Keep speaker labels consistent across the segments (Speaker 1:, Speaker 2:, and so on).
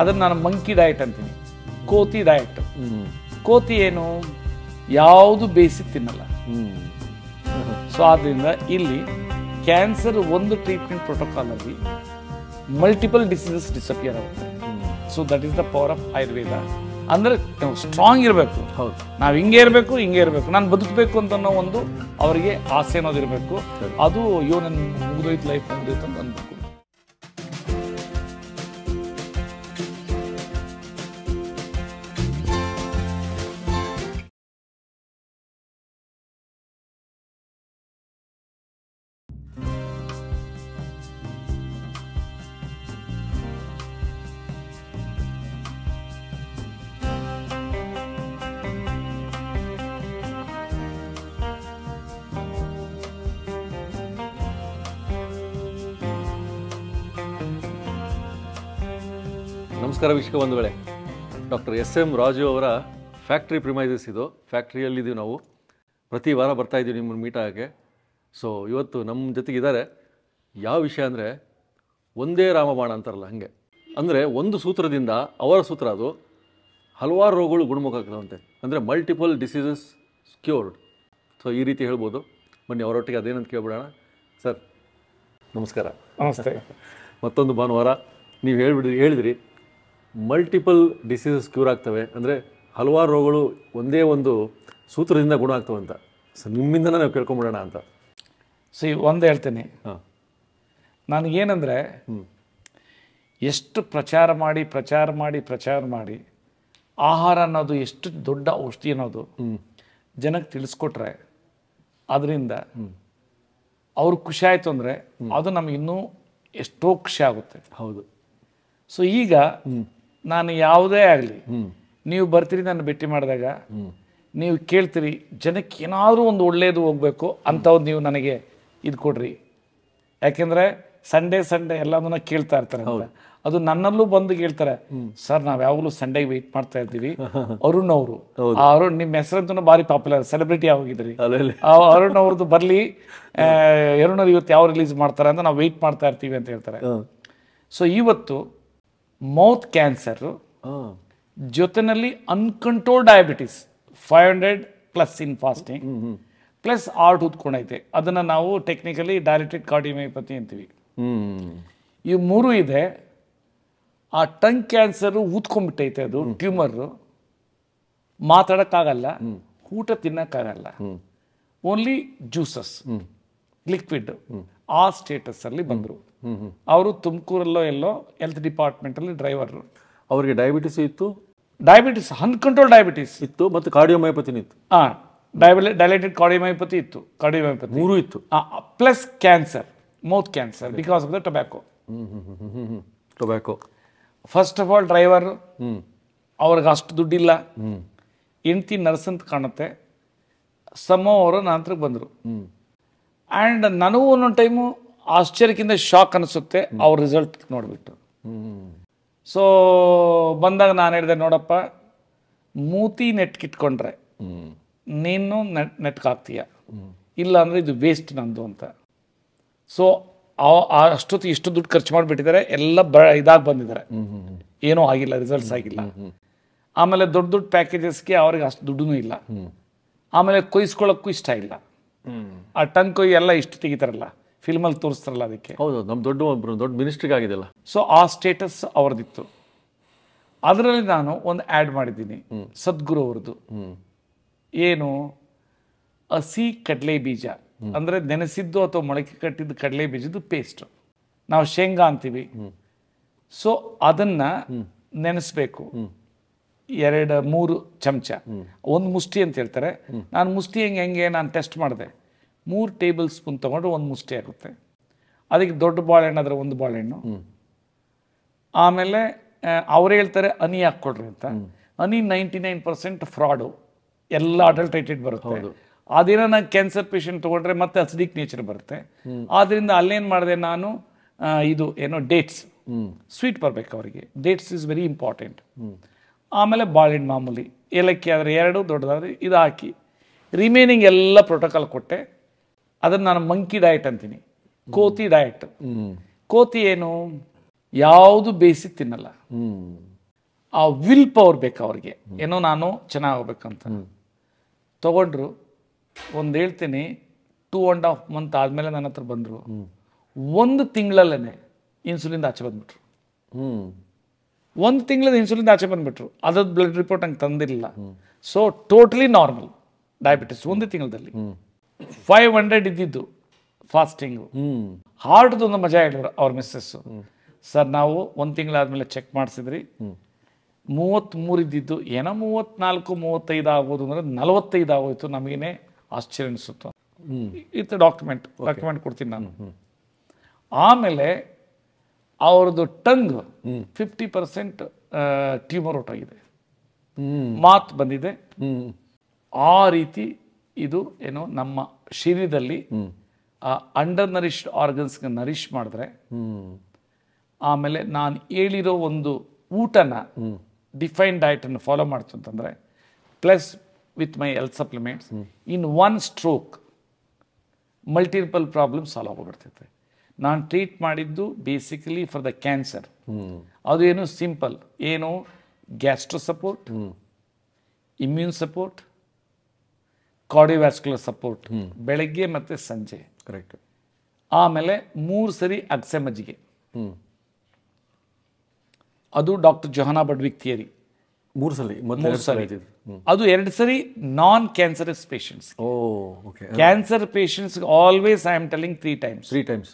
Speaker 1: ಅದನ್ನು ನಾನು monkey diet ಅಂತೀನಿ ಕೋತಿ ಡಯಟ್ ಕೋತಿ ಏನು ಯಾವುದು ಬೇಯಿಸಿ ತಿನ್ನಲ್ಲ ಸೊ ಆದ್ದರಿಂದ ಇಲ್ಲಿ ಕ್ಯಾನ್ಸರ್ ಒಂದು ಟ್ರೀಟ್ಮೆಂಟ್ ಪ್ರೋಟೋಕಾಲ್ ಅಲ್ಲಿ ಮಲ್ಟಿಪಲ್ ಡಿಸೀಸಸ್ ಡಿಸಪಿಯರ್ ಆಗುತ್ತೆ so that is the power of Ayurveda ಅಂದ್ರೆ ನಾವು ಸ್ಟ್ರಾಂಗ್ ಇರಬೇಕು ಹೌದು ನಾವು ಹಿಂಗೆ ಇರಬೇಕು ಹಿಂಗೆ ಇರಬೇಕು ನಾನು ಬದುಕಬೇಕು ಅಂತ ಅನ್ನೋ ಒಂದು ಅವರಿಗೆ ಆಸೆ ಅನ್ನೋದು ಇರಬೇಕು ಅದು ಅಯ್ಯೋ ನನ್ನ ಮುಗಿದೋಯ್ತು ಲೈಫ್ ಮುಗಿದೋಯ್ತು ಅಂತ ಅನ್ಬೇಕು
Speaker 2: ನಮಸ್ಕಾರ ವೀಕ್ಷಕ ಒಂದು ವೇಳೆ ಡಾಕ್ಟರ್ ಎಸ್ ಎಂ ರಾಜು ಅವರ ಫ್ಯಾಕ್ಟ್ರಿ ಪ್ರಿಮೈಸಸ್ ಇದು ಫ್ಯಾಕ್ಟ್ರಿಯಲ್ಲಿದ್ದೀವಿ ನಾವು ಪ್ರತಿ ವಾರ ಬರ್ತಾ ಇದ್ದೀವಿ ನಿಮ್ಮನ್ನು ಮೀಟ್ ಆಗೋಕ್ಕೆ ಸೊ ಇವತ್ತು ನಮ್ಮ ಜೊತೆಗಿದ್ದಾರೆ ಯಾವ ವಿಷಯ ಅಂದರೆ ಒಂದೇ ರಾಮಬಾಣ ಅಂತಾರಲ್ಲ ಹಾಗೆ ಅಂದರೆ ಒಂದು ಸೂತ್ರದಿಂದ ಅವರ ಸೂತ್ರ ಅದು ಹಲವಾರು ರೋಗಗಳು ಗುಣಮುಖ ಆಗ್ತವಂತೆ ಅಂದರೆ ಮಲ್ಟಿಪಲ್ ಡಿಸೀಸಸ್ ಕ್ಯೂರ್ಡ್ ಸೊ ಈ ರೀತಿ ಹೇಳ್ಬೋದು ಬನ್ನಿ ಅವರೊಟ್ಟಿಗೆ ಅದೇನಂತ ಕೇಳ್ಬಿಡೋಣ ಸರ್ ನಮಸ್ಕಾರ ನಮಸ್ತೆ ಮತ್ತೊಂದು ಭಾನುವಾರ ನೀವು ಹೇಳಿಬಿಡಿ ಹೇಳಿದ್ರಿ ಮಲ್ಟಿಪಲ್ ಡಿಸೀಸಸ್ ಕ್ಯೂರ್ ಆಗ್ತವೆ ಅಂದರೆ ಹಲವಾರು ರೋಗಗಳು ಒಂದೇ ಒಂದು ಸೂತ್ರದಿಂದ ಗುಣ ಆಗ್ತವೆ ಅಂತ ಸೊ ನಿಮ್ಮಿಂದನೇ ನಾವು ಕೇಳ್ಕೊಂಬಿಡೋಣ ಅಂತ ಸಿ ಒಂದು ಹೇಳ್ತೀನಿ ಹಾಂ ಹ್ಞೂ ಎಷ್ಟು ಪ್ರಚಾರ ಮಾಡಿ
Speaker 1: ಪ್ರಚಾರ ಮಾಡಿ ಪ್ರಚಾರ ಮಾಡಿ ಆಹಾರ ಅನ್ನೋದು ಎಷ್ಟು ದೊಡ್ಡ ಔಷಧಿ ಅನ್ನೋದು ಜನಕ್ಕೆ ತಿಳಿಸ್ಕೊಟ್ರೆ ಅದರಿಂದ ಅವ್ರ ಖುಷಿ ಆಯಿತು ಅಂದರೆ ಅದು ನಮಗಿನ್ನೂ ಎಷ್ಟೋ ಖುಷಿ ಆಗುತ್ತೆ ಹೌದು ಸೊ ಈಗ ನಾನು ಯಾವುದೇ ಆಗಲಿ ನೀವು ಬರ್ತೀರಿ ನಾನು ಭೇಟಿ ಮಾಡಿದಾಗ ನೀವು ಕೇಳ್ತೀರಿ ಜನಕ್ಕೆ ಏನಾದರೂ ಒಂದು ಒಳ್ಳೆಯದು ಹೋಗಬೇಕು ಅಂಥವ್ದು ನೀವು ನನಗೆ ಇದು ಕೊಡ್ರಿ ಯಾಕೆಂದರೆ ಸಂಡೇ ಸಂಡೇ ಎಲ್ಲದನ್ನ ಕೇಳ್ತಾ ಇರ್ತಾರೆ ಅದು ನನ್ನಲ್ಲೂ ಬಂದು ಕೇಳ್ತಾರೆ ಸರ್ ನಾವ್ ಯಾವಾಗಲೂ ಸಂಡೇ ವೆಯ್ಟ್ ಮಾಡ್ತಾ ಇರ್ತೀವಿ ಅರುಣ್ ಅವರು ಅರುಣ್ ನಿಮ್ಮ ಹೆಸರಂತೂ ಬಾರಿ ಪಾಪ್ಯುಲರ್ ಸೆಲೆಬ್ರಿಟಿ ಆಗಿದ್ರಿ ಅರುಣ್ ಅವ್ರದ್ದು ಬರ್ಲಿ ಎರಡು ನೂರ ಇವತ್ತು ಯಾವ ರಿಲೀಸ್ ಮಾಡ್ತಾರೆ ಅಂತ ನಾವು ವೆಯ್ಟ್ ಮಾಡ್ತಾ ಇರ್ತೀವಿ ಅಂತ ಹೇಳ್ತಾರೆ ಸೊ ಇವತ್ತು ಮೌತ್ ಕ್ಯಾನ್ಸರ್ ಜೊತೆಯಲ್ಲಿ uncontrol diabetes five hundred plus in fasting plus art ಉತ್ಕೊಂಡೈತೆ ಅದನ್ನು ನಾವು ಟೆಕ್ನಿಕಲಿ ಡೈರೆಕ್ಟೆಡ್ ಕಾರ್ಡಿಯೋಮಿಯೋಪತಿ ಅಂತೀವಿ ಈ ಮೂರು ಇದೆ ಆ ಟಂಗ್ ಕ್ಯಾನ್ಸರು ಊದ್ಕೊಂಡ್ಬಿಟ್ಟೈತೆ ಅದು ಟ್ಯೂಮರು ಮಾತಾಡೋಕ್ಕಾಗಲ್ಲ ಊಟ ತಿನ್ನೋಕ್ಕಾಗಲ್ಲ ಓನ್ಲಿ ಜ್ಯೂಸಸ್ ಲಿಕ್ವಿಡ್ ಆ ಸ್ಟೇಟಸ್ ಅಲ್ಲಿ ಬಂದರು ಅವರು ತುಮಕೂರಲ್ಲೋ ಎಲ್ಲೋ ಹೆಲ್ತ್ ಡಿಪಾರ್ಟ್ಮೆಂಟಲ್ಲಿ ಡ್ರೈವರ್
Speaker 2: ಅವರಿಗೆ ಡಯಾಬಿಟಿಸ್ ಇತ್ತು ಡಯಾಬಿಟಿಸ್ ಅನ್ಕಂಟ್ರೋಲ್ ಡಯಾಬಿಟಿಸ್ ಇತ್ತು ಮತ್ತು ಕಾರ್ಡಿಯೋಮಯೋಪತಿ ಇತ್ತು
Speaker 1: ಹಾಂ ಡಯಾಬಿಲೆ ಡೈಲೈಟೆಡ್ ಕಾರ್ಡಿಯೋಮಯೋಪತಿ ಇತ್ತು ಕಾರ್ಡಿಯೋಮಯೋಪತಿ ಮೂರು ಇತ್ತು plus cancer mouth cancer because of the tobacco tobacco first of all driver ಅವ್ರಿಗೆ ಅಷ್ಟು ದುಡ್ಡಿಲ್ಲ ಹೆಂಡ್ತಿ ನರ್ಸ್ ಅಂತ ಕಾಣುತ್ತೆ ಸಮ ಅವರು ನಂತರ ಬಂದರು ಆ್ಯಂಡ್ ನನಗೂ ಒಂದೊಂದು ಟೈಮು ಆಶ್ಚರ್ಯಕ್ಕಿಂತ ಶಾಕ್ ಅನಿಸುತ್ತೆ ಅವ್ರ ರಿಸಲ್ಟ್ ನೋಡಿಬಿಟ್ಟು ಸೊ ಬಂದಾಗ ನಾನು ಹೇಳಿದೆ ನೋಡಪ್ಪ ಮೂತಿ ನೆಟ್ಕಿಟ್ಕೊಂಡ್ರೆ ನೀನು ನೆಟ್ ನೆಟ್ಕಾಕ್ತೀಯ ಇಲ್ಲ ಅಂದರೆ ಇದು ವೇಸ್ಟ್ ನಂದು ಅಂತ ಸೊ ಅಷ್ಟೊತ್ತು ಇಷ್ಟು ದುಡ್ಡು ಖರ್ಚು ಮಾಡಿಬಿಟ್ಟಿದ್ದಾರೆ ಎಲ್ಲ ಬ ಇದಾಗಿ ಬಂದಿದ್ದಾರೆ ಏನೂ ಆಗಿಲ್ಲ ರಿಸಲ್ಟ್ಸ್ ಆಗಿಲ್ಲ ಆಮೇಲೆ ದೊಡ್ಡ ದೊಡ್ಡ ಪ್ಯಾಕೇಜಸ್ಗೆ ಅವ್ರಿಗೆ ಅಷ್ಟು ದುಡ್ಡು ಇಲ್ಲ ಆಮೇಲೆ ಕೊಯ್ಸ್ಕೊಳ್ಳೋಕ್ಕೂ ಇಷ್ಟ ಇಲ್ಲ ಆ ಟಂಗ್ ಕೊಯ್ ಎಲ್ಲ ಇಷ್ಟು ತೆಗಿತಾರಲ್ಲ ಫಿಲ್ಮಲ್ಲಿ ತೋರಿಸ್ತಾರಲ್ಲ ಅದಕ್ಕೆ ಹೌದು ನಮ್ಮ ದೊಡ್ಡ ದೊಡ್ಡ ಮಿನಿಸ್ಟ್ರಿಗೆ ಆಗಿದೆಲ್ಲ ಸೊ ಆ ಸ್ಟೇಟಸ್ ಅವರದಿತ್ತು ಅದರಲ್ಲಿ ನಾನು ಒಂದು ಆ್ಯಡ್ ಮಾಡಿದ್ದೀನಿ ಸದ್ಗುರು ಅವ್ರದ್ದು ಏನು ಹಸಿ ಕಡಲೆ ಬೀಜ ಅಂದರೆ ನೆನೆಸಿದ್ದು ಅಥವಾ ಮೊಳಕೆ ಕಟ್ಟಿದ್ದು ಕಡಲೆ ಬೀಜದ್ದು ಪೇಸ್ಟ್ ನಾವು ಶೇಂಗಾ ಅಂತೀವಿ ಸೊ ಅದನ್ನು ನೆನೆಸ್ಬೇಕು ಎರಡು ಮೂರು ಚಮಚ ಒಂದು ಮುಷ್ಟಿ ಅಂತ ಹೇಳ್ತಾರೆ ನಾನು ಮುಷ್ಟಿ ಹೆಂಗೆ ಹೆಂಗೆ ನಾನು ಟೆಸ್ಟ್ ಮಾಡಿದೆ ಮೂರು ಟೇಬಲ್ ಸ್ಪೂನ್ ತೊಗೊಂಡ್ರೆ ಒಂದು ಮುಷ್ಟಿ ಆಗುತ್ತೆ ಅದಕ್ಕೆ ದೊಡ್ಡ ಬಾಳೆಹಣ್ಣು ಅದರ ಒಂದು ಬಾಳೆಹಣ್ಣು ಆಮೇಲೆ ಅವ್ರು ಹೇಳ್ತಾರೆ ಹನಿ ಹಾಕ್ಕೊಡ್ರಿ ಅಂತ ಅನಿ ನೈಂಟಿ ನೈನ್ ಪರ್ಸೆಂಟ್ ಫ್ರಾಡು ಎಲ್ಲ ಅಡಲ್ಟ್ರೇಟೆಡ್ ಬರುತ್ತೆ ಅದೇನೋ ನಾನು ಕ್ಯಾನ್ಸರ್ ಪೇಷಂಟ್ ತೊಗೊಂಡ್ರೆ ಮತ್ತೆ ಅಸಿಡಿಕ್ ನೇಚರ್ ಬರುತ್ತೆ ಆದ್ದರಿಂದ ಅಲ್ಲೇನು ಮಾಡಿದೆ ನಾನು ಇದು ಏನೋ ಡೇಟ್ಸ್ ಸ್ವೀಟ್ ಬರಬೇಕು ಅವರಿಗೆ ಡೇಟ್ಸ್ ಇಸ್ ವೆರಿ ಇಂಪಾರ್ಟೆಂಟ್ ಆಮೇಲೆ ಬಾಳೆಹಣ್ಣು ಮಾಮೂಲಿ ಏಲಕ್ಕಿ ಆದರೆ ಎರಡು ದೊಡ್ಡದಾದ್ರೆ ಇದು ಹಾಕಿ ರಿಮೈನಿಂಗ್ ಎಲ್ಲ ಪ್ರೋಟೋಕಾಲ್ ಕೊಟ್ಟೆ ಅದನ್ನು ನಾನು ಮಂಕಿ ಡಯಟ್ ಅಂತೀನಿ ಕೋತಿ ಡಯಟ್ ಕೋತಿ ಏನು ಯಾವುದು ಬೇಯಿಸಿ ತಿನ್ನಲ್ಲ ಆ ವಿಲ್ ಪವರ್ ಬೇಕು ಅವ್ರಿಗೆ ಏನೋ ನಾನು ಚೆನ್ನಾಗಬೇಕಂತ ತಗೊಂಡ್ರು ಒಂದು ಹೇಳ್ತೀನಿ ಟೂ ಆ್ಯಂಡ್ ಹಾಫ್ ಮಂತ್ ಆದಮೇಲೆ ನನ್ನ ಹತ್ರ ಬಂದರು ಒಂದು ತಿಂಗಳಲ್ಲೇ ಇನ್ಸುಲಿನ್ ಆಚೆ ಬಂದ್ಬಿಟ್ರು ಒಂದು ತಿಂಗಳದ ಇನ್ಸುಲಿನ್ ಆಚೆ ಬಂದ್ಬಿಟ್ರು ಅದ್ರದ್ದು ಬ್ಲಡ್ ರಿಪೋರ್ಟ್ ಹಂಗೆ ತಂದಿರಲಿಲ್ಲ ಸೊ ಟೋಟಲಿ ನಾರ್ಮಲ್ ಡಯಾಬಿಟಿಸ್ ಒಂದೇ ತಿಂಗಳಲ್ಲಿ ಫೈವ್ ಹಂಡ್ರೆಡ್ ಇದ್ದಿದ್ದು ಫಾಸ್ಟಿಂಗು ಹಾರ್ಟ್ದು ಒಂದು ಮಜಾ ಹೇಳಿದ್ರು ಅವ್ರ ಮಿಸ್ಸಸ್ಸು ಸರ್ ನಾವು ಒಂದು ತಿಂಗಳಾದ್ಮೇಲೆ ಚೆಕ್ ಮಾಡಿಸಿದ್ರಿ ಮೂವತ್ತ್ಮೂರು ಇದ್ದಿದ್ದು ಏನೋ ಮೂವತ್ತ್ನಾಲ್ಕು ಮೂವತ್ತೈದು ಆಗ್ಬೋದು ಅಂದರೆ ನಲವತ್ತೈದು ಆಗೋಯ್ತು ನಮಗೇನೆ ಆಶ್ಚರ್ಯ ಅನಿಸುತ್ತು ಇತ್ತು ಡಾಕ್ಯುಮೆಂಟ್ ಡಾಕ್ಯುಮೆಂಟ್ ಕೊಡ್ತೀನಿ ನಾನು ಆಮೇಲೆ ಅವ್ರದ್ದು tongue fifty percent tumour out ಆಗಿದೆ ಮಾತು ಬಂದಿದೆ ಆ ರೀತಿ ಇದು ಏನು ನಮ್ಮ ಶರೀರದಲ್ಲಿ ಆ ಅಂಡರ್ ನರಿಶ್ಡ್ ಆರ್ಗನ್ಸ್ಗೆ ನರಿಶ್ ಮಾಡಿದ್ರೆ ಆಮೇಲೆ ನಾನು ಹೇಳಿರೋ ಒಂದು ಊಟನ ಡಿಫೈನ್ ಅನ್ನು ಫಾಲೋ ಮಾಡ್ತು ಅಂತಂದರೆ plus with my health supplements in one stroke multiple problem solve ಆಗಿಬಿಡ್ತೈತೆ ನಾನು ಟ್ರೀಟ್ ಮಾಡಿದ್ದು ಬೇಸಿಕಲಿ ಫಾರ್ ದ ಕ್ಯಾನ್ಸರ್ ಏನು ಸಿಂಪಲ್ ಏನು gastro support immune support cardiovascular support ಬೆಳಗ್ಗೆ ಮತ್ತು ಸಂಜೆ ಕರೆಕ್ಟ್ ಆಮೇಲೆ ಮೂರು ಸರಿ ಅಗ್ಸೆ ಮಜ್ಜಿಗೆ ಅದು ಡಾಕ್ಟರ್ ಜೊಹಾನಾ ಬಡ್ವಿಕ್ ಥಿಯರಿ ಮೂರು ಸಲ ಮೂರು ಸಲ ಅದು ಎರಡು ಸರಿ non cancerous patients cancer patients always I am telling three times three times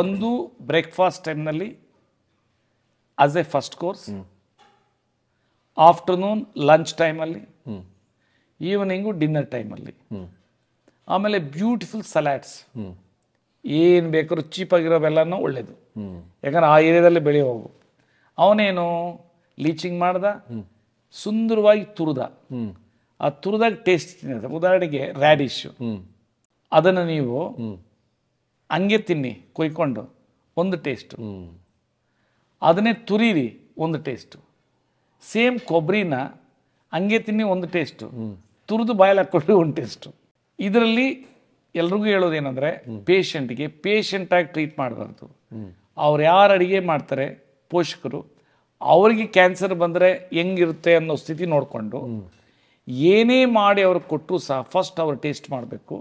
Speaker 1: ಒಂದು ಬ್ರೇಕ್ಫಾಸ್ಟ್ ಟೈಮ್ನಲ್ಲಿ as a first course afternoon lunch ಟೈಮಲ್ಲಿ ಈವ್ನಿಂಗು ಡಿನ್ನರ್ ಟೈಮಲ್ಲಿ ಆಮೇಲೆ ಬ್ಯೂಟಿಫುಲ್ ಸಲಾಡ್ಸ್ ಏನು ಬೇಕಾದ್ರೂ ಚೀಪಾಗಿರೋ ಬೆಲ್ಲನೂ ಒಳ್ಳೇದು ಯಾಕಂದ್ರೆ ಆ ಏರಿಯಾದಲ್ಲಿ ಬೆಳೆಯೋವು ಅವನೇನು ಲೀಚಿಂಗ್ ಮಾಡ್ದ ಸುಂದರವಾಗಿ ತುರಿದ ಆ ತುರಿದಾಗ ಟೇಸ್ಟ್ ತಿನ್ನೋದು ಉದಾಹರಣೆಗೆ ರ್ಯಾಡಿಶು ಅದನ್ನು ನೀವು ಹಂಗೆ ತಿನ್ನಿ ಕೊಯ್ಕೊಂಡು ಒಂದು ಟೇಸ್ಟು ಅದನ್ನೇ ತುರೀರಿ ಒಂದು ಟೇಸ್ಟು ಸೇಮ್ ಕೊಬ್ಬರಿನ ಹಂಗೆ ತಿನ್ನಿ ಒಂದು ಟೇಸ್ಟು ತುರಿದು ಬಾಯಲ್ಲಿ ಹಾಕ್ಕೊಂಡು ಒಂದು ಟೇಸ್ಟು ಇದರಲ್ಲಿ ಎಲ್ರಿಗೂ ಹೇಳೋದೇನೆಂದರೆ ಪೇಷಂಟ್ಗೆ ಪೇಷಂಟಾಗಿ ಟ್ರೀಟ್ ಮಾಡಬಾರ್ದು ಅವ್ರು ಯಾರು ಅಡುಗೆ ಮಾಡ್ತಾರೆ ಪೋಷಕರು ಅವರಿಗೆ ಕ್ಯಾನ್ಸರ್ ಬಂದರೆ ಹೆಂಗಿರುತ್ತೆ ಅನ್ನೋ ಸ್ಥಿತಿ ನೋಡಿಕೊಂಡು ಏನೇ ಮಾಡಿ ಅವ್ರಿಗೆ ಕೊಟ್ಟರು ಸಹ ಫಸ್ಟ್ ಅವ್ರು ಟೇಸ್ಟ್ ಮಾಡಬೇಕು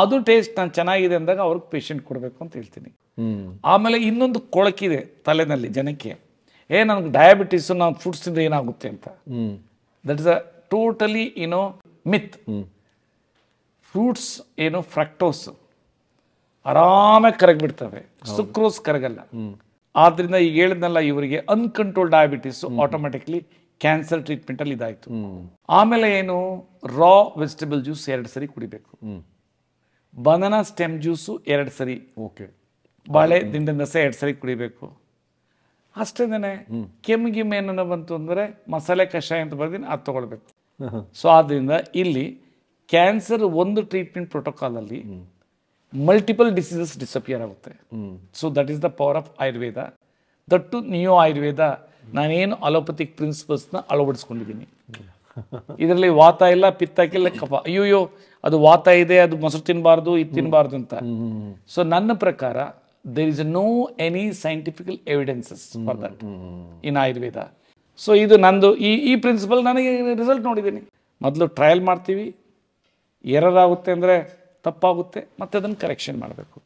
Speaker 1: ಅದು ಟೇಸ್ಟ್ ನಾನು ಚೆನ್ನಾಗಿದೆ ಅಂದಾಗ ಅವ್ರಿಗೆ ಪೇಷಂಟ್ ಕೊಡಬೇಕು ಅಂತ ಹೇಳ್ತೀನಿ ಆಮೇಲೆ ಇನ್ನೊಂದು ಕೊಳಕಿದೆ ತಲೆನಲ್ಲಿ ಜನಕ್ಕೆ ಏ ನನಗೆ ಡಯಾಬಿಟಿಸ್ ನಾನು ಫುಡ್ಸಿಂದ ಏನಾಗುತ್ತೆ ಅಂತ ದಟ್ ಇಸ್ ಅ ಟೋಟಲಿ ಏನೋ ಮಿತ್ ಫ್ರೂಟ್ಸ್ ಏನು ಫ್ರಕ್ಟೋಸ್ ಆರಾಮಾಗಿ ಕರಗಿಬಿಡ್ತವೆ ಸುಕ್ರೋಸ್ ಕರಗಲ್ಲ ಆದ್ರಿಂದ ಈಗ ಹೇಳಿದ್ನಲ್ಲ ಇವರಿಗೆ uncontrol diabetes automatically cancer treatment ಅಲ್ಲಿ ಇದಾಯಿತು ಆಮೇಲೆ ಏನು ರಾ ವೆಜಿಟೇಬಲ್ ಜ್ಯೂಸ್ ಎರಡು ಸರಿ ಕುಡಿಬೇಕು ಬನಾನಾ ಸ್ಟೆಮ್ ಜ್ಯೂಸು ಎರಡು ಸರಿ ಓಕೆ ಬಾಳೆ ದಿಂಡಿನ ರಸ ಎರಡು ಸರಿ ಕುಡಿಬೇಕು ಅಷ್ಟೇನೆ ಕೆಮ್ಮು ಗಿಮ್ ಏನೋ ಬಂತು ಅಂದರೆ ಮಸಾಲೆ ಕಷಾಯ ಅಂತ ಬರ್ದಿನಿ ಅದು ತೊಗೊಳ್ಬೇಕು ಸೊ ಆದ್ದರಿಂದ ಇಲ್ಲಿ ಕ್ಯಾನ್ಸರ್ ಒಂದು ಟ್ರೀಟ್ಮೆಂಟ್ ಪ್ರೋಟೋಕಾಲಲ್ಲಿ ಮಲ್ಟಿಪಲ್ ಡಿಸೀಸಸ್ ಡಿಸಪಿಯರ್ ಆಗುತ್ತೆ so that is the power of Ayurveda that neo Ayurveda ನಾನೇನು ಅಲೋಪತಿಕ್ ಪ್ರಿನ್ಸಿಪಲ್ಸ್ನ ಅಳವಡಿಸ್ಕೊಂಡಿದ್ದೀನಿ ಇದರಲ್ಲಿ ವಾತ ಇಲ್ಲ ಪಿತ್ತ ಇಲ್ಲ ಕಫ ಅಯ್ಯೋ ಅದು ವಾತ ಇದೆ ಅದು ಮೊಸರು ತಿನ್ನಬಾರ್ದು ಇದು ತಿನ್ನಬಾರ್ದು ಅಂತ ಸೊ ನನ್ನ ಪ್ರಕಾರ there is no any scientifical evidences for that in Ayurveda so ಇದು ನಂದು ಈ ಈ ಪ್ರಿನ್ಸಿಪಲ್ ನನಗೆ ರಿಸಲ್ಟ್ ನೋಡಿದ್ದೀನಿ ಮೊದಲು ಟ್ರಯಲ್ ಮಾಡ್ತೀವಿ ಎರರ್ ಆಗುತ್ತೆ ಅಂದರೆ ತಪ್ಪಾಗುತ್ತೆ ಮತ್ತೆ ಅದನ್ನು ಕರೆಕ್ಷನ್ ಮಾಡಬೇಕು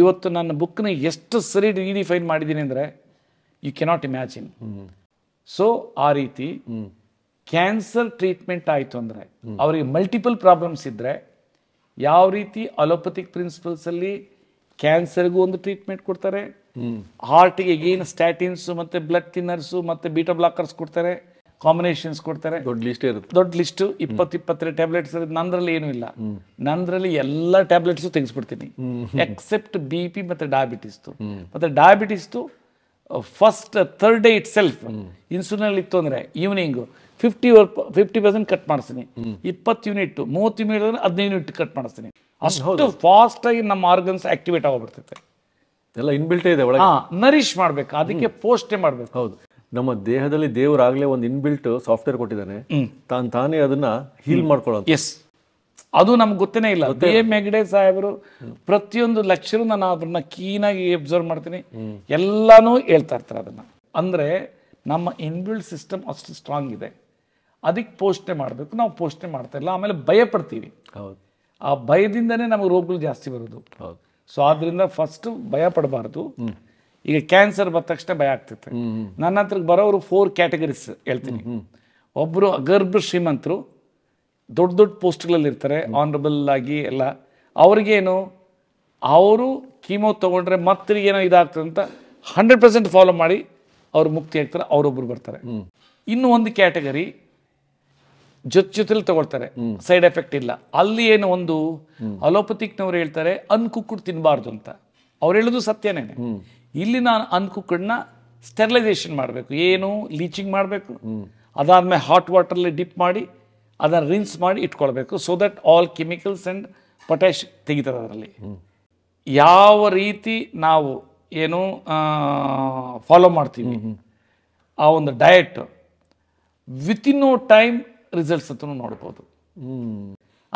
Speaker 1: ಇವತ್ತು ನನ್ನ ಬುಕ್ನ ಎಷ್ಟು ಸರಿ ರೀಡಿಫೈನ್ ಮಾಡಿದ್ದೀನಿ ಅಂದರೆ ಯು ಕೆನಾಟ್ ಇಮ್ಯಾಜಿನ್ ಸೊ ಆ ರೀತಿ ಕ್ಯಾನ್ಸರ್ ಟ್ರೀಟ್ಮೆಂಟ್ ಆಯಿತು ಅಂದರೆ ಅವರಿಗೆ ಮಲ್ಟಿಪಲ್ ಪ್ರಾಬ್ಲಮ್ಸ್ ಇದ್ದರೆ ಯಾವ ರೀತಿ ಅಲೋಪತಿಕ್ ಪ್ರಿನ್ಸಿಪಲ್ಸಲ್ಲಿ ಕ್ಯಾನ್ಸರ್ಗೂ ಒಂದು ಟ್ರೀಟ್ಮೆಂಟ್ ಕೊಡ್ತಾರೆ ಹಾರ್ಟ್ಗೆ ಗೇನ್ ಸ್ಟ್ಯಾಟಿನ್ಸ್ ಮತ್ತೆ ಬ್ಲಡ್ ಥಿನ್ನರ್ಸ್ ಮತ್ತೆ ಬೀಟಾ ಬ್ಲಾಕರ್ಸ್ ಕೊಡ್ತಾರೆ ಕಾಂಬಿನೇಷನ್ಸ್ ಕೊಡ್ತಾರೆ ದೊಡ್ಡ ಲಿಸ್ಟ್ ಇರುತ್ತೆ ಲಿಸ್ಟು ಇಪ್ಪತ್ತು ಇಪ್ಪತ್ತೆರಡು ಟ್ಯಾಬ್ಲೆಟ್ಸ್ ನಂದ್ರಲ್ಲಿ ಏನೂ ಇಲ್ಲ ನಂದ್ರಲ್ಲಿ ಎಲ್ಲ ಟ್ಯಾಬ್ಲೆಟ್ಸ್ ತೆಗೆಸ್ಬಿಡ್ತೀನಿ ಎಕ್ಸೆಪ್ಟ್ ಬಿ ಪಿ ಮತ್ತೆ ಮತ್ತೆ ಮತ್ತೆ first third day itself ಇನ್ಸುಲಿನಲ್ಲಿ ಇತ್ತು ಅಂದ್ರೆ evening fifty fifty percent cut ಮಾಡಿಸ್ತೀನಿ ಇಪ್ಪತ್ತು ಯೂನಿಟ್ ಮೂವತ್ತು ಯೂನಿಟ್ ಅಂದ್ರೆ ಹದಿನೈದು ಯೂನಿಟ್ ಕಟ್ ಮಾಡಿಸ್ತೀನಿ ಅಷ್ಟು ಫಾಸ್ಟ್ ಆಗಿ ನಮ್ಮ ಆರ್ಗನ್ಸ್
Speaker 2: ಆಕ್ಟಿವೇಟ್ ಆಗೋಗ್ಬಿಡ್ತೈತೆ ಎಲ್ಲ ಇನ್ಬಿಲ್ಟೇ ಇದೆ ಒಳಗೆ ನರಿಶ್ ಮಾಡ್ಬೇಕು ಅದಕ್ಕೆ ಪೋಸ್ಟೇ ಮಾಡ್ಬೇಕು ಹೌದು ನಮ್ಮ ದೇಹದಲ್ಲಿ ದೇವರಾಗಲೇ ಒಂದು ಇನ್ಬಿಲ್ಟ್ ಸಾಫ್ಟ್ವೇರ್ ಕೊಟ್ಟಿದ್ದಾನೆ ತಾನು ತಾನೇ ಅದನ್ನ ಹೀಲ್ ಮಾಡ್ಕೊಳ್ಳೋದು ಎಸ್ ಅದು ನಮ್ಗೆ ಗೊತ್ತೇನೆ ಇಲ್ಲ ದೇ ಹೆಗ್ಡೆ ಸಾಹೇಬರು ಪ್ರತಿಯೊಂದು
Speaker 1: ಲಕ್ಷರು ನಾನು ಅದನ್ನ ಆಗಿ ಅಬ್ಸರ್ವ್ ಮಾಡ್ತೀನಿ ಎಲ್ಲಾನು ಹೇಳ್ತಾ ಇರ್ತಾರೆ ಅದನ್ನ ಅಂದ್ರೆ ನಮ್ಮ ಇನ್ಬಿಲ್ಟ್ ಸಿಸ್ಟಮ್ ಅಷ್ಟು ಸ್ಟ್ರಾಂಗ್ ಇದೆ ಅದಕ್ಕೆ ಪೋಷಣೆ ಮಾಡಬೇಕು ನಾವು ಪೋಷಣೆ ಮಾಡ್ತಾ ಇಲ್ಲ ಆಮೇಲೆ ಭಯ ಪಡ್ತೀವಿ ಹೌದು ಆ ಭಯದಿಂದನೇ ನಮಗೆ ರೋಗಗಳು ಜಾಸ್ತಿ ಬರೋದು ಹೌದು ಸೊ ಆದ್ರಿಂದ ಫಸ್ಟ್ ಭಯ ಪಡಬಾರ್ದು ಈಗ ಕ್ಯಾನ್ಸರ್ ಬಂದ ತಕ್ಷಣ ಭಯ ಆಗ್ತಿತ್ತು ನನ್ನ ಹತ್ರಕ್ಕೆ ಬರೋರು ಫೋರ್ ಕ್ಯಾಟಗರೀಸ್ ಹೇಳ್ತೀನಿ ಒಬ್ಬರು ಅಗರ್ಭ ಶ್ರೀಮಂತರು ದೊಡ್ಡ ದೊಡ್ಡ ಪೋಸ್ಟ್ಗಳಲ್ಲಿರ್ತಾರೆ ಇರ್ತಾರೆ ಆನರಬಲ್ ಆಗಿ ಎಲ್ಲ ಅವ್ರಿಗೇನು ಅವರು ಕೀಮೋ ತೊಗೊಂಡ್ರೆ ಏನೋ ಇದಾಗ್ತದೆ ಅಂತ ಹಂಡ್ರೆಡ್ ಪರ್ಸೆಂಟ್ ಫಾಲೋ ಮಾಡಿ ಅವ್ರು ಮುಕ್ತಿ ಆಗ್ತಾರೆ ಅವರೊಬ್ಬರು ಬರ್ತಾರೆ ಇನ್ನೂ ಒಂದು ಕ್ಯಾಟಗರಿ ಜೊತೆ ಜೊತೆಲಿ ತಗೊಳ್ತಾರೆ ಸೈಡ್ ಎಫೆಕ್ಟ್ ಇಲ್ಲ ಅಲ್ಲಿ ಏನು ಒಂದು ಅಲೋಪತಿಕ್ನವ್ರು ಹೇಳ್ತಾರೆ ಅನ್ಕುಕ್ಕುಡ್ ತಿನ್ನಬಾರ್ದು ಅಂತ ಅವ್ರು ಹೇಳೋದು ಸತ್ಯನೇ ಇಲ್ಲಿ ನಾನು ಅನ್ಕುಕ್ಕುಡ್ನ ಸ್ಟೆರಿಲೈಸೇಷನ್ ಮಾಡಬೇಕು ಏನು ಲೀಚಿಂಗ್ ಮಾಡಬೇಕು ಅದಾದ್ಮೇಲೆ ಹಾಟ್ ವಾಟರ್ಲಿ ಡಿಪ್ ಮಾಡಿ ಅದನ್ನು ರಿನ್ಸ್ ಮಾಡಿ ಇಟ್ಕೊಳ್ಬೇಕು so that all chemicals and potash ತೆಗಿತಾರೆ ಅದರಲ್ಲಿ ಯಾವ ರೀತಿ ನಾವು ಏನು ಫಾಲೋ ಮಾಡ್ತೀವಿ ಆ ಒಂದು diet within no time results ಅಂತ ನೋಡ್ಬೋದು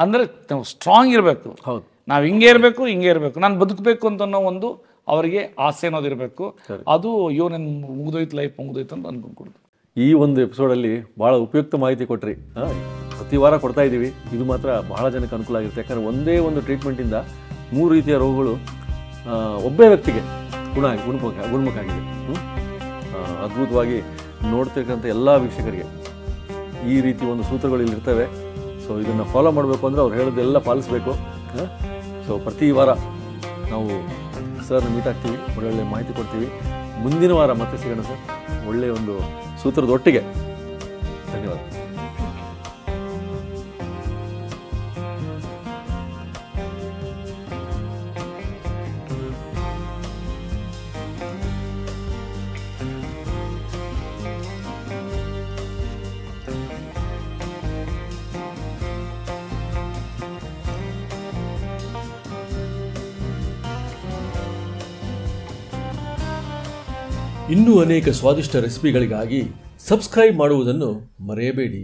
Speaker 1: ಅಂದರೆ ನಾವು ಸ್ಟ್ರಾಂಗ್ ಇರಬೇಕು ಹೌದು ನಾವು ಹಿಂಗೆ ಇರಬೇಕು ಹಿಂಗೆ ಇರಬೇಕು ನಾನು ಬದುಕಬೇಕು ಅಂತ ಅನ್ನೋ ಒಂದು ಅವರಿಗೆ ಆಸೆ ಅನ್ನೋದು ಇರಬೇಕು ಅದು ಅಯ್ಯೋ ನನ್ ಮುಗಿದೋಯ್ತು ಲೈಫ್ ಮುಗಿದೋಯ್ತು
Speaker 2: ಅಂತ ಅನ್ಕೊಂಡ್ಕೊಡ್ತು ಈ ಒಂದು ಎಪಿಸೋಡಲ್ಲಿ ಭಾಳ ಉಪಯುಕ್ತ ಮಾಹಿತಿ ಕೊಟ್ರಿ ಪ್ರತಿ ವಾರ ಕೊಡ್ತಾ ಇದ್ದೀವಿ ಇದು ಮಾತ್ರ ಬಹಳ ಜನಕ್ಕೆ ಅನುಕೂಲ ಆಗಿರುತ್ತೆ ಯಾಕಂದರೆ ಒಂದೇ ಒಂದು ಟ್ರೀಟ್ಮೆಂಟಿಂದ ಮೂರು ರೀತಿಯ ರೋಗಗಳು ಒಬ್ಬೇ ವ್ಯಕ್ತಿಗೆ ಗುಣ ಗುಣಮುಖ ಗುಣಮುಖ ಆಗಿದೆ ಅದ್ಭುತವಾಗಿ ನೋಡ್ತಿರ್ತಕ್ಕಂಥ ಎಲ್ಲ ವೀಕ್ಷಕರಿಗೆ ಈ ರೀತಿ ಒಂದು ಸೂತ್ರಗಳು ಇಲ್ಲಿರ್ತವೆ ಸೊ ಇದನ್ನು ಫಾಲೋ ಮಾಡಬೇಕು ಅಂದರೆ ಅವ್ರು ಹೇಳೋದೆಲ್ಲ ಪಾಲಿಸಬೇಕು ಸೊ ಪ್ರತಿ ವಾರ ನಾವು ಸರ್ನ ಮೀಟ್ ಆಗ್ತೀವಿ ಒಳ್ಳೊಳ್ಳೆ ಮಾಹಿತಿ ಕೊಡ್ತೀವಿ ಮುಂದಿನ ವಾರ ಮತ್ತೆ ಸಿಗೋಣ ಸರ್ ಒಳ್ಳೆಯ ಒಂದು ಸೂತ್ರದ ಒಟ್ಟಿಗೆ ಧನ್ಯವಾದ ಇನ್ನೂ ಅನೇಕ ಸ್ವಾದಿಷ್ಟ ರೆಸಿಪಿಗಳಿಗಾಗಿ ಸಬ್ಸ್ಕ್ರೈಬ್ ಮಾಡುವುದನ್ನು ಮರೆಯಬೇಡಿ